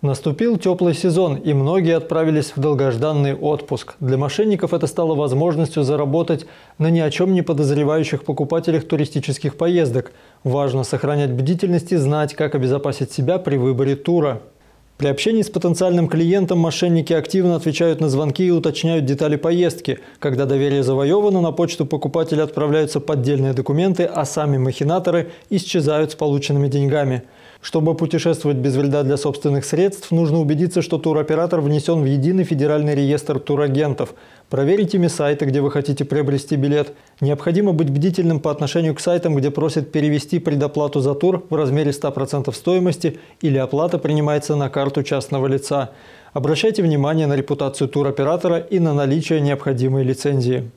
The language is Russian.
Наступил теплый сезон, и многие отправились в долгожданный отпуск. Для мошенников это стало возможностью заработать на ни о чем не подозревающих покупателях туристических поездок. Важно сохранять бдительность и знать, как обезопасить себя при выборе тура. При общении с потенциальным клиентом мошенники активно отвечают на звонки и уточняют детали поездки. Когда доверие завоевано, на почту покупателя отправляются поддельные документы, а сами махинаторы исчезают с полученными деньгами. Чтобы путешествовать без вреда для собственных средств, нужно убедиться, что туроператор внесен в единый федеральный реестр турагентов – Проверите сайты, где вы хотите приобрести билет. Необходимо быть бдительным по отношению к сайтам, где просят перевести предоплату за тур в размере 100% стоимости или оплата принимается на карту частного лица. Обращайте внимание на репутацию туроператора и на наличие необходимой лицензии.